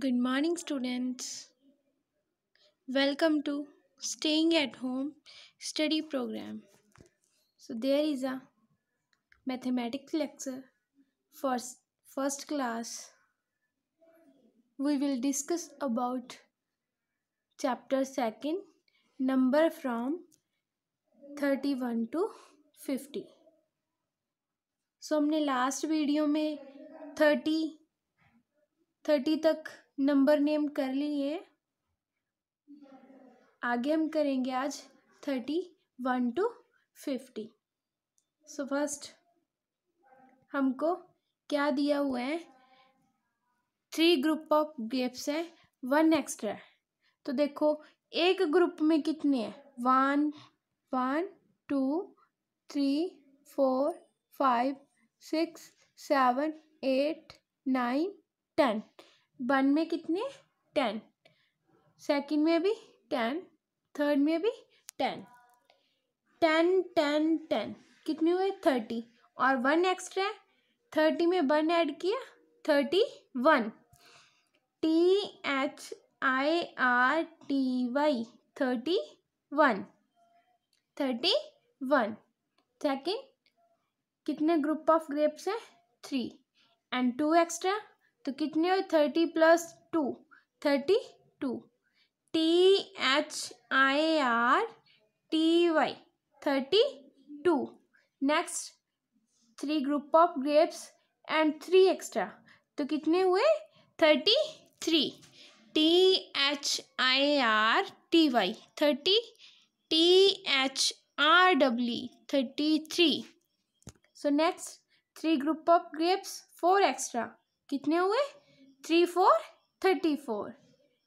Good morning, students. Welcome to Staying at Home Study Program. So, there is a mathematics lecture for first class. We will discuss about chapter second, number from 31 to 50. So so, हमने last video में thirty thirty तक number name कर लिए आगे हम करेंगे आज thirty one to fifty so first हमको क्या दिया हुआ है थ्री ग्रुप ऑफ ग्रेप्स हैं वन एक्स्ट्रा तो देखो एक ग्रुप में कितने हैं one one two three four five six seven eight nine ten one में कितने टेन सेकंड में भी टेन थर्ड में भी टेन टेन टेन टेन कितने हुए थर्टी और वन एक्स्ट्रा है थर्टी में वन ऐड किया thirty one T H I R T Y thirty one thirty one second कितने ग्रुप ऑफ ग्रेप्स हैं थ्री एंड टू एक्स्ट्रा तो, तो कितने हुए thirty plus two thirty two T H I R T Y thirty two next three group of grapes and three extra तो कितने हुए thirty three T H I R T Y thirty T H R W thirty three so next three group of grapes four extra कितने हुए three four thirty four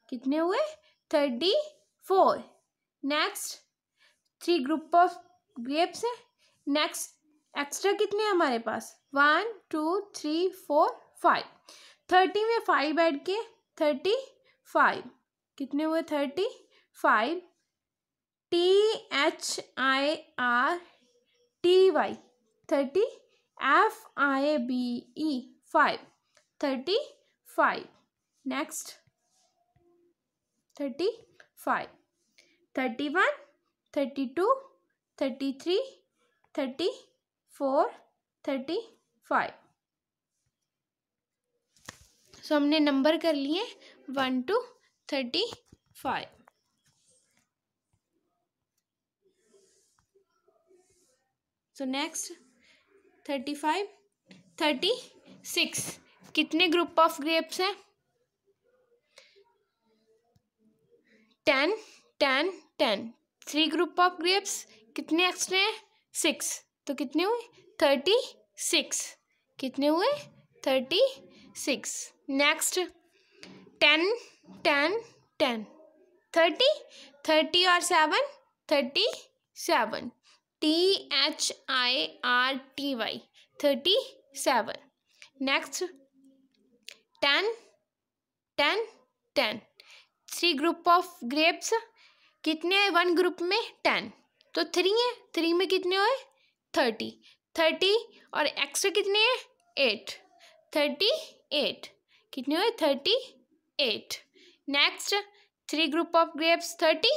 कितने हुए thirty four next three group of grapes हैं next extra कितने हैं हमारे पास one two three four five thirty में फाइव ऐड के थर्टी फाइव कितने हुए thirty five T H I R T Y thirty F I B E five thirty five next thirty five thirty one thirty two thirty three thirty four thirty five so हमने number कर लिए one two thirty five so next thirty five thirty six कितने group of grapes हैं ten ten ten three group of grapes कितने extra हैं six तो कितने हुए थर्टी सिक्स कितने हुए thirty six next ten ten ten thirty thirty और seven thirty seven T H I R T Y thirty seven next ten ten ten three group of grapes कितने हैं one group में ten तो three है three में कितने हुए thirty thirty और एक्स्ट्रा कितने हैं एट थर्टी एट कितने हुए thirty eight next three group of grapes thirty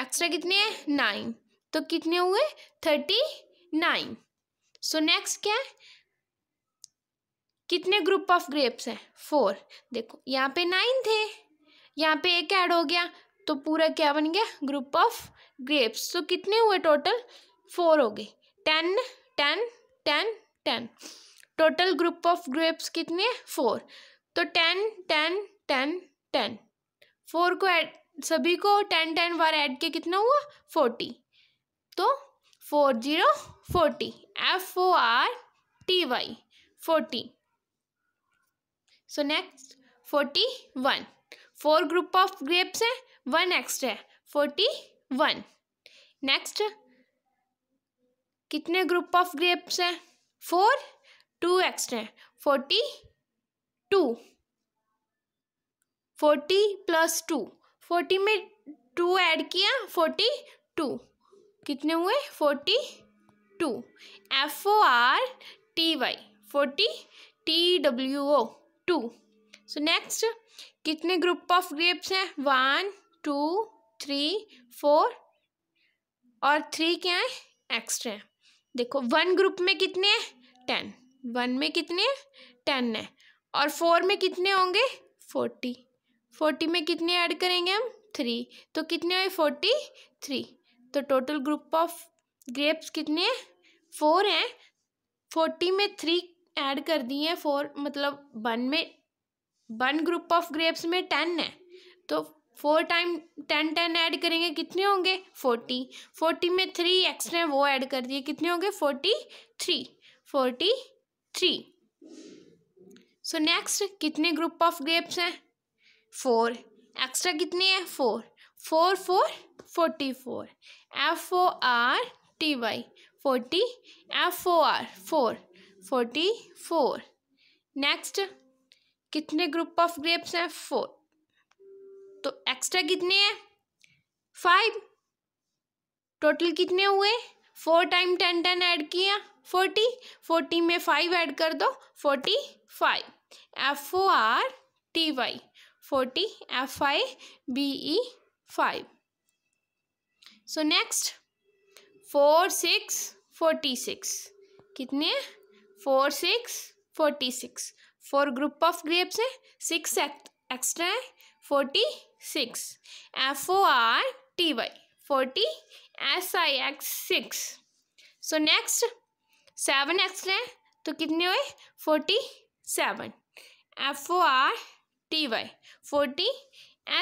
extra कितने हैं नाइन तो कितने हुए थर्टी नाइन सो नेक्स्ट क्या है कितने ग्रुप ऑफ ग्रेप्स हैं फोर देखो यहाँ पे नाइन थे यहाँ पे एक ऐड हो गया तो पूरा क्या बन गया ग्रुप ऑफ ग्रेप्स तो कितने हुए टोटल फोर हो गए ten ten ten ten total group of grapes कितने फोर तो ten ten ten ten four को ऐड सभी को टेन टेन बार ऐड के कितना हुआ फोर्टी तो four zero forty F O R T Y forty so next forty one four group of grapes हैं वन एक्स्ट्रा है फोर्टी वन नेक्स्ट कितने ग्रुप ऑफ ग्रेप्स हैं फोर टू एक्स्ट्रा है forty two forty plus two forty में two add किया forty two कितने हुए forty two F O R T Y forty T W O two so next कितने group of grapes हैं one two three four और three क्या है extra है देखो वन ग्रुप में कितने हैं टेन वन में कितने हैं टेन है और फोर में कितने होंगे फोर्टी फोर्टी में कितने ऐड करेंगे हम थ्री तो कितने हुए फोर्टी थ्री तो टोटल ग्रुप ऑफ ग्रेप्स कितने हैं फोर हैं फोर्टी में थ्री ऐड कर दी हैं फोर मतलब वन में वन ग्रुप ऑफ ग्रेप्स में टेन है तो four time ten ten add करेंगे कितने होंगे फोर्टी फोर्टी में थ्री एक्स्ट्रा वो ऐड कर दिए कितने होंगे forty three forty three so next कितने ग्रुप ऑफ ग्रेप्स हैं फोर एक्स्ट्रा कितने हैं four four four forty four F O R T Y forty F O R four forty four next कितने ग्रुप ऑफ ग्रेप्स हैं four तो extra कितने हैं five total कितने हुए four time ten ten add किया फोर्टी फोर्टी में five add कर दो forty five F O R T Y forty F I B E five so next four six forty six कितने four six forty six four group of grapes हैं six extra है forty six F O R T Y forty S I X six so next seven extra है तो कितने हुए forty seven F O R T Y forty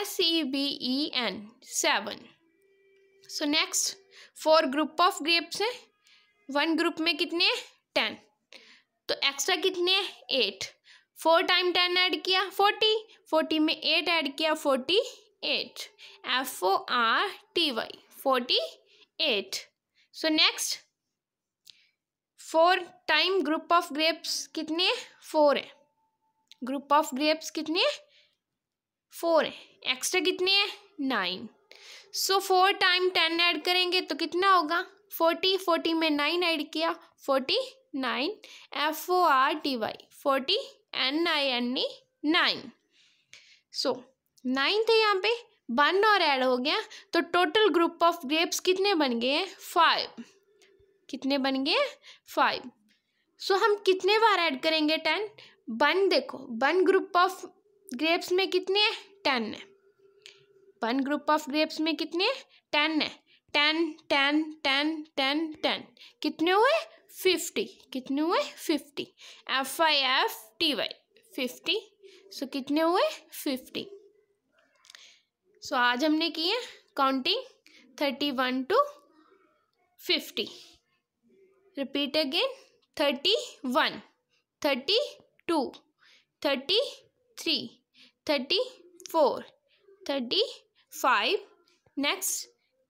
S E B E N seven so next four group of grapes हैं one group में कितने हैं ten तो extra कितने eight four time ten add किया फोर्टी फोर्टी में eight add किया forty eight F O R T Y forty eight so next four time group of grapes कितने फोर है ग्रुप ऑफ ग्रेप्स कितने four है extra कितने हैं nine so four time ten add करेंगे तो कितना होगा फोर्टी फोर्टी में नाइन ऐड किया forty nine F O R T Y forty N I N E nine so nine थे यहाँ पे वन और ऐड हो गया तो टोटल ग्रुप ऑफ ग्रेप्स कितने बन गए हैं फाइव कितने बन गए हैं फाइव सो हम कितने बार ऐड करेंगे टेन वन देखो वन ग्रुप ऑफ ग्रेप्स में कितने हैं टेन है वन ग्रुप ऑफ ग्रेप्स में कितने हैं टेन है ten ten ten ten ten कितने हुए फिफ्टी कितने हुए fifty F I F T Y fifty so कितने हुए फिफ्टी सो आज हमने किए counting thirty one to fifty repeat again thirty one thirty two thirty three thirty four thirty five next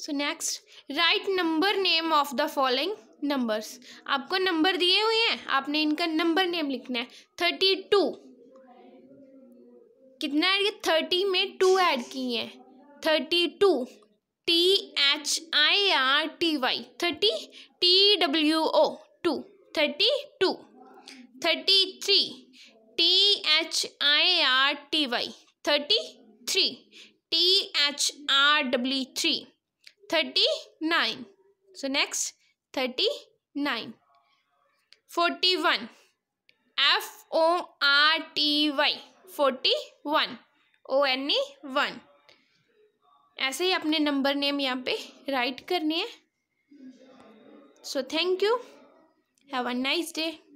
so next write number name of the following numbers आपको number दिए हुए हैं आपने इनका नंबर नेम लिखना है थर्टी टू कितना है थर्टी में टू ऐड किए हैं thirty two T H I R T Y thirty T W O two thirty two thirty three T H I R T Y thirty three T H R W three thirty nine so next thirty nine forty one F O R T Y forty one O N E one ऐसे ही अपने number name यहाँ पे write करने हैं so thank you have a nice day